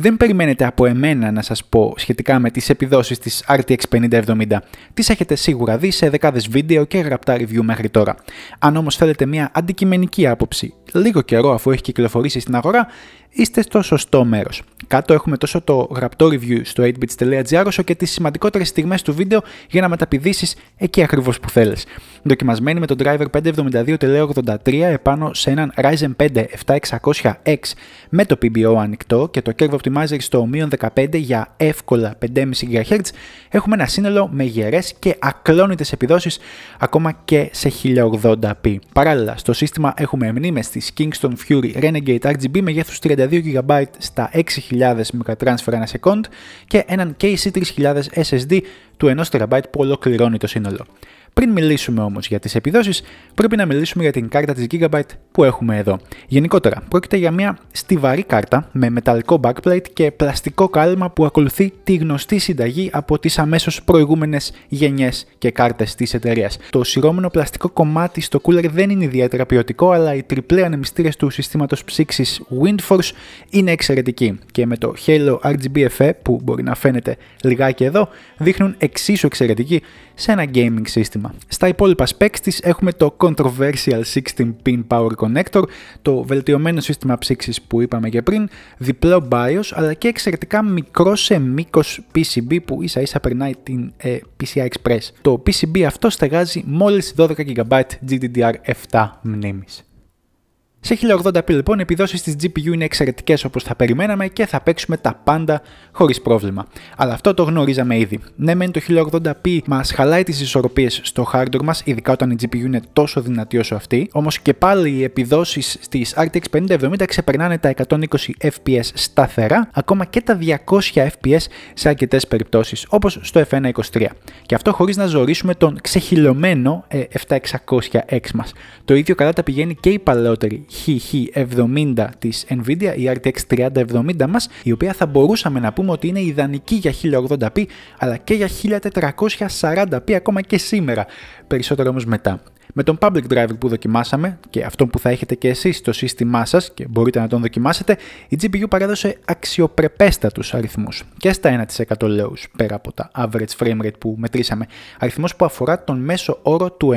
Δεν περιμένετε από εμένα να σας πω σχετικά με τις επιδόσεις της RTX 5070. Τις έχετε σίγουρα δει σε δεκάδες βίντεο και γραπτά review μέχρι τώρα. Αν όμως θέλετε μια αντικειμενική άποψη λίγο καιρό αφού έχει κυκλοφορήσει στην αγορά, είστε στο σωστό μέρος. Κάτω έχουμε τόσο το γραπτό review στο 8bits.gr όσο και τις σημαντικότερες στιγμές του βίντεο για να μεταπηδήσεις εκεί ακριβώς που θέλεις. Δοκιμασμένη με τον driver 572.83 επάνω σε έναν Ryzen 5 7600X με το PBO ανοιχτό και το Curve Optimizer στο μείον 15 για εύκολα 5,5 GHz, έχουμε ένα σύνολο με γερές και ακλόνητες επιδόσεις ακόμα και σε 1080p. Παράλληλα, στο σύστημα έχουμε μνήμες της Kingston Fury Renegade RGB μεγέθους 32 32 GB στα 6.000 transfer ένα second και έναν KC3000 SSD του 1 TB που ολοκληρώνει το σύνολο. Πριν μιλήσουμε όμως για τις επιδόσεις, πρέπει να μιλήσουμε για την κάρτα της Gigabyte που έχουμε εδώ. Γενικότερα, πρόκειται για μια στιβαρή κάρτα με μεταλλικό backplate και πλαστικό κάλυμα που ακολουθεί τη γνωστή συνταγή από τις αμέσως προηγούμενες γενιές και κάρτες της εταιρείας. Το σειρώμενο πλαστικό κομμάτι στο cooler δεν είναι ιδιαίτερα ποιοτικό, αλλά οι τριπλέ ανεμιστήρες του συστήματος ψήξης Windforce είναι εξαιρετικοί και με το Halo RGB FE που μπορεί να φαίνεται λιγάκι εδώ δείχνουν εξίσου εξαιρετική σε ένα gaming σύστημα. Στα υπόλοιπα specs της έχουμε το controversial 16-pin power connector, το βελτιωμένο σύστημα ψήξης που είπαμε και πριν, διπλό BIOS, αλλά και εξαιρετικά μικρό σε μήκος PCB που ίσα ίσα περνάει την ε, PCI Express. Το PCB αυτό στεγάζει μόλις 12 GB GDDR7 μνήμης. Σε 1080p λοιπόν οι επιδόσεις της GPU είναι εξαιρετικές όπως θα περιμέναμε και θα παίξουμε τα πάντα χωρίς πρόβλημα. Αλλά αυτό το γνωρίζαμε ήδη. Ναι μεν το 1080p μας χαλάει τις ισορροπίες στο hardware μας, ειδικά όταν η GPU είναι τόσο δυνατή όσο αυτή, όμως και πάλι οι επιδόσεις στις RTX 5070 ξεπερνάνε τα 120 FPS σταθερά, ακόμα και τα 200 FPS σε αρκετές περιπτώσεις, όπως στο F123. Και αυτό χωρίς να ζωρίσουμε τον ξεχυλωμένο 7600X ε, μας. Το ίδιο καλά τα πηγαίνει και η παλαιότερη HH70 της Nvidia, η RTX 3070 μας, η οποία θα μπορούσαμε να πούμε ότι είναι ιδανική για 1080p αλλά και για 1440p ακόμα και σήμερα, περισσότερο όμως μετά. Με τον public driver που δοκιμάσαμε και αυτό που θα έχετε και εσείς στο σύστημά σας και μπορείτε να τον δοκιμάσετε, η GPU παρέδωσε αξιοπρεπέστατους αριθμούς και στα 1% lows πέρα από τα average frame rate που μετρήσαμε, αριθμός που αφορά τον μέσο όρο του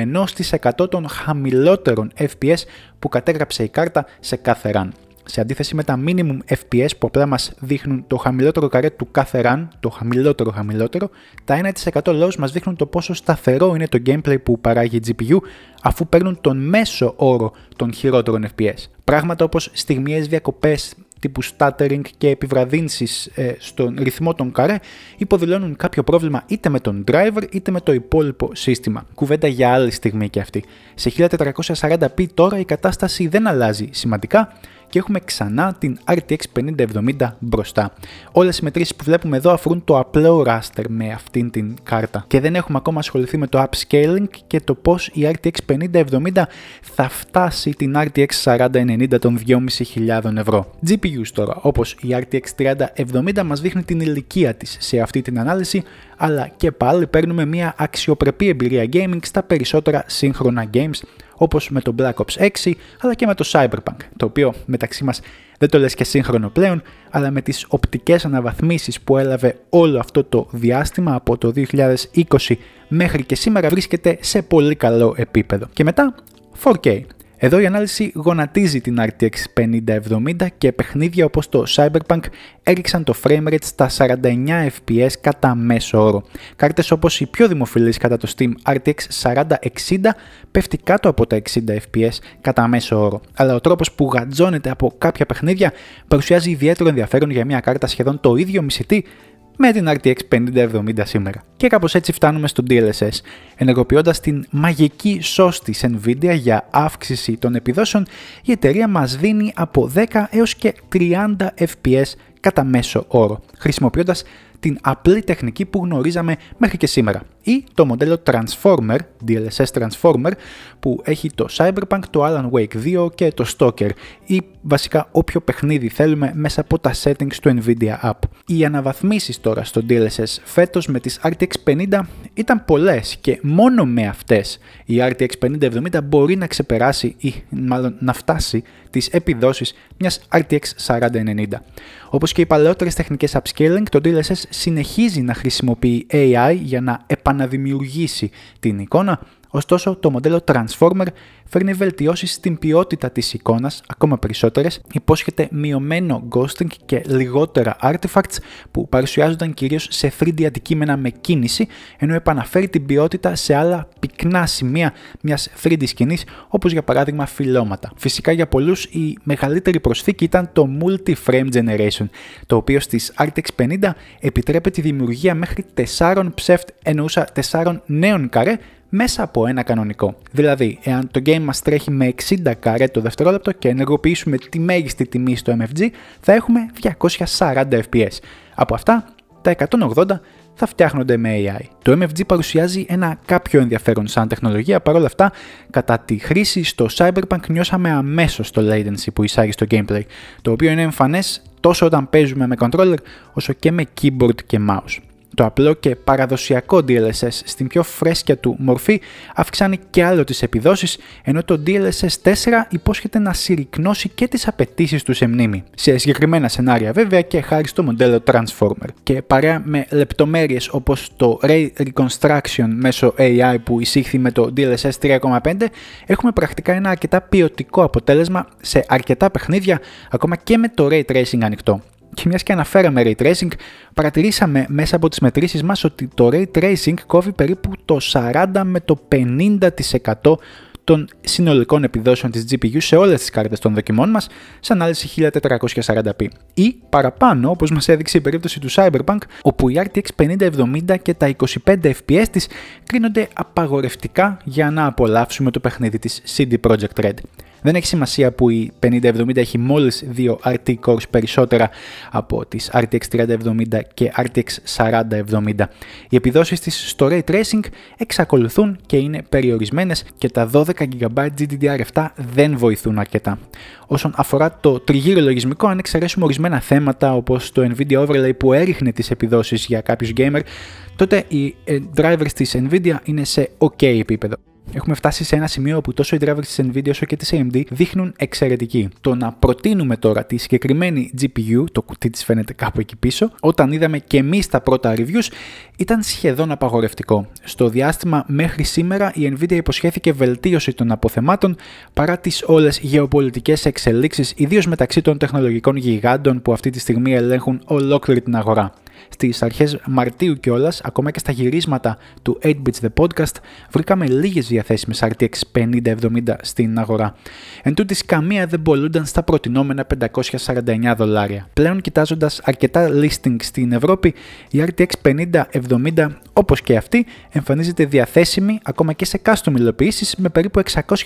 1% των χαμηλότερων FPS που κατέγραψε η κάρτα σε κάθε run σε αντίθεση με τα minimum FPS που απλά μας δείχνουν το χαμηλότερο καρέ του κάθε run, το χαμηλότερο χαμηλότερο, τα 1% lows μας δείχνουν το πόσο σταθερό είναι το gameplay που παράγει η GPU αφού παίρνουν τον μέσο όρο των χειρότερων FPS. Πράγματα όπως στιγμιές διακοπές τύπου stuttering και επιβραδύνσεις ε, στον ρυθμό των καρέ υποδηλώνουν κάποιο πρόβλημα είτε με τον driver είτε με το υπόλοιπο σύστημα. Κουβέντα για άλλη στιγμή και αυτή. Σε 1440p τώρα η κατάσταση δεν αλλάζει σημαντικά, και έχουμε ξανά την RTX 5070 μπροστά. Όλες οι μετρήσεις που βλέπουμε εδώ αφορούν το απλό raster με αυτήν την κάρτα και δεν έχουμε ακόμα ασχοληθεί με το upscaling και το πως η RTX 5070 θα φτάσει την RTX 4090 των 2.500 ευρώ. GPUs τώρα όπως η RTX 3070 μας δείχνει την ηλικία της σε αυτή την ανάλυση αλλά και πάλι παίρνουμε μια αξιοπρεπή εμπειρία gaming στα περισσότερα σύγχρονα games όπως με το Black Ops 6 αλλά και με το Cyberpunk, το οποίο μεταξύ μας δεν το λες και σύγχρονο πλέον, αλλά με τις οπτικές αναβαθμίσεις που έλαβε όλο αυτό το διάστημα από το 2020 μέχρι και σήμερα βρίσκεται σε πολύ καλό επίπεδο. Και μετά 4K, εδώ η ανάλυση γονατίζει την RTX 5070 και παιχνίδια όπως το Cyberpunk έριξαν το frame rate στα 49 FPS κατά μέσο όρο. Κάρτες όπως η πιο δημοφιλής κατά το Steam RTX 4060 πέφτει κάτω από τα 60 FPS κατά μέσο όρο. Αλλά ο τρόπος που γαντζώνεται από κάποια παιχνίδια παρουσιάζει ιδιαίτερο ενδιαφέρον για μια κάρτα σχεδόν το ίδιο μισητή με την RTX 5070 σήμερα. Και κάπως έτσι φτάνουμε στο DLSS, ενεργοποιώντας την μαγική σώστη της Nvidia για αύξηση των επιδόσεων, η εταιρεία μας δίνει από 10 έως και 30 FPS κατά μέσο όρο, χρησιμοποιώντας την απλή τεχνική που γνωρίζαμε μέχρι και σήμερα. Ή το μοντέλο Transformer, DLSS Transformer, που έχει το Cyberpunk, το Alan Wake 2 και το Stalker ή βασικά όποιο παιχνίδι θέλουμε μέσα από τα settings του Nvidia App. Οι αναβαθμίσεις τώρα στο DLSS φέτος με τις RTX 50 ήταν πολλές και μόνο με αυτές η RTX 5070 μπορεί να ξεπεράσει ή μάλλον να φτάσει τις επιδόσεις μιας RTX 4090. Όπως και οι παλαιότερες τεχνικές upscaling, το DLSS συνεχίζει να χρησιμοποιεί AI για να επαναδημιουργήσει την εικόνα Ωστόσο, το μοντέλο Transformer φέρνει βελτιώσεις στην ποιότητα της εικόνας, ακόμα περισσότερες, υπόσχεται μειωμένο ghosting και λιγότερα artifacts που παρουσιάζονταν κυρίως σε 3D αντικείμενα με κίνηση, ενώ επαναφέρει την ποιότητα σε άλλα πυκνά σημεία μιας 3D σκηνής, όπως για παράδειγμα φυλώματα. Φυσικά για πολλούς η μεγαλύτερη προσθήκη ήταν το Multi-Frame Generation, το οποίο στις RTX 50 επιτρέπεται τη δημιουργία μέχρι 4 ψεύτ εννοούσα 4 νέων καρέ μέσα από ένα κανονικό. Δηλαδή, εάν το game μας τρέχει με 60 καρέ το δευτερόλεπτο και ενεργοποιήσουμε τη μέγιστη τιμή στο MFG, θα έχουμε 240 FPS. Από αυτά, τα 180 θα φτιάχνονται με AI. Το MFG παρουσιάζει ένα κάποιο ενδιαφέρον σαν τεχνολογία, παρόλα αυτά, κατά τη χρήση στο Cyberpunk νιώσαμε αμέσως το latency που εισάγει στο gameplay, το οποίο είναι εμφανές τόσο όταν παίζουμε με controller, όσο και με keyboard και mouse. Το απλό και παραδοσιακό DLSS στην πιο φρέσκια του μορφή αυξάνει και άλλο τις επιδόσεις, ενώ το DLSS 4 υπόσχεται να συρρυκνώσει και τις απαιτήσεις του σε μνήμη. Σε συγκεκριμένα σενάρια βέβαια και χάρη στο μοντέλο Transformer. Και παρέα με λεπτομέρειες όπως το Ray Reconstruction μέσω AI που εισήχθη με το DLSS 3.5 έχουμε πρακτικά ένα αρκετά ποιοτικό αποτέλεσμα σε αρκετά παιχνίδια ακόμα και με το Ray Tracing ανοιχτό. Και μιας και αναφέραμε ray tracing, παρατηρήσαμε μέσα από τις μετρήσεις μας ότι το ray tracing κόβει περίπου το 40 με το 50% των συνολικών επιδόσεων της GPU σε όλες τις κάρτες των δοκιμών μας σε ανάλυση 1440p ή παραπάνω όπως μας έδειξε η περίπτωση του Cyberpunk όπου η RTX 5070 και τα 25 FPS της κρίνονται απαγορευτικά για να απολαύσουμε το παιχνίδι της CD Projekt Red. Δεν έχει σημασία που η 5070 έχει μόλις δύο RT cores περισσότερα από τις RTX 3070 και RTX 4070. Οι επιδόσεις της στο Ray Tracing εξακολουθούν και είναι περιορισμένες και τα 12 GB GDDR7 δεν βοηθούν αρκετά. Όσον αφορά το τριγύρο λογισμικό, αν εξαιρέσουμε ορισμένα θέματα όπως το Nvidia Overlay που έριχνε τις επιδόσεις για κάποιους gamer, τότε οι ε, drivers της Nvidia είναι σε ok επίπεδο. Έχουμε φτάσει σε ένα σημείο όπου τόσο οι drivers της Nvidia όσο και της AMD δείχνουν εξαιρετική. Το να προτείνουμε τώρα τη συγκεκριμένη GPU, το κουτί της φαίνεται κάπου εκεί πίσω, όταν είδαμε και εμείς τα πρώτα reviews, ήταν σχεδόν απαγορευτικό. Στο διάστημα μέχρι σήμερα η Nvidia υποσχέθηκε βελτίωση των αποθεμάτων παρά τις όλες γεωπολιτικές εξελίξεις, ιδίως μεταξύ των τεχνολογικών γιγάντων που αυτή τη στιγμή ελέγχουν ολόκληρη την αγορά. Στις αρχές Μαρτίου κιόλας, ακόμα και στα γυρίσματα του 8-Bits The Podcast, βρήκαμε λίγες διαθέσιμες RTX 5070 στην αγορά. Εν τούτης, καμία δεν πολλούνταν στα προτινόμενα 549 δολάρια. Πλέον κοιτάζοντας αρκετά listing στην Ευρώπη, η RTX 5070 όπως και αυτή εμφανίζεται διαθέσιμη ακόμα και σε custom υλοποιήσεις με περίπου 650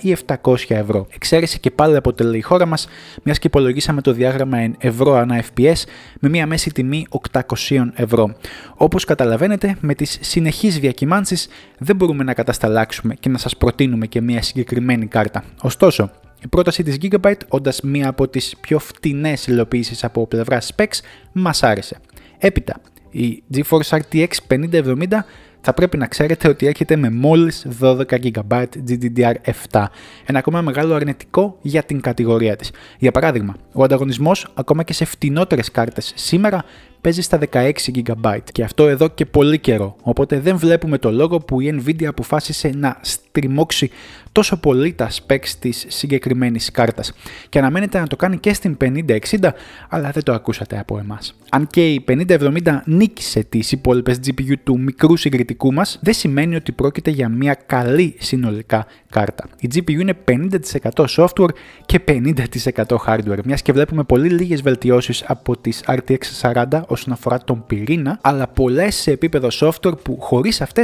ή 700 ευρώ. Εξαίρεση και πάλι αποτελεί η χώρα μας μιας και υπολογίσαμε το διάγραμμα εν ευρώ ανά FPS με μια μέση τιμή 800 ευρώ. Όπως καταλαβαίνετε, με τις συνεχείς διακυμάνσεις δεν μπορούμε να κατασταλάξουμε και να σας προτείνουμε και μια συγκεκριμένη κάρτα. Ωστόσο, η πρόταση της Gigabyte, όντας μία από τις πιο φτηνές υλοποιήσεις από πλευράς specs, μας άρεσε. Έπειτα, η GeForce RTX 5070 θα πρέπει να ξέρετε ότι έρχεται με μόλις 12 GB GDDR7, ένα ακόμα μεγάλο αρνητικό για την κατηγορία της. Για παράδειγμα, ο ανταγωνισμός ακόμα και σε φτηνότερες κάρτες σήμερα παίζει στα 16 GB και αυτό εδώ και πολύ καιρό. Οπότε δεν βλέπουμε το λόγο που η Nvidia αποφάσισε να τριμώξει τόσο πολύ τα specs της συγκεκριμένης κάρτας. και αναμένεται να το κάνει και στην 5060 αλλά δεν το ακούσατε από εμάς. Αν και η 5070 νίκησε τις υπόλοιπες GPU του μικρού συγκριτικού μας δεν σημαίνει ότι πρόκειται για μια καλή συνολικά κάρτα. Η GPU είναι 50% software και 50% hardware Μιας και βλέπουμε πολύ λίγες βελτιώσεις από τις RTX 40 όσον αφορά τον πυρήνα αλλά πολλές σε επίπεδο software που χωρίς αυτές,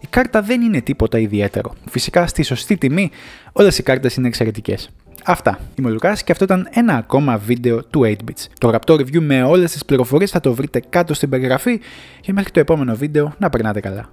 η κάρτα δεν είναι τίποτα ιδιαίτερο φυσικά στη σωστή τιμή, όλες οι κάρτες είναι εξαιρετικές. Αυτά. Είμαι ο Λουκάς και αυτό ήταν ένα ακόμα βίντεο του 8bits. Το γραπτό review με όλες τις πληροφορίες θα το βρείτε κάτω στην περιγραφή και μέχρι το επόμενο βίντεο να περνάτε καλά.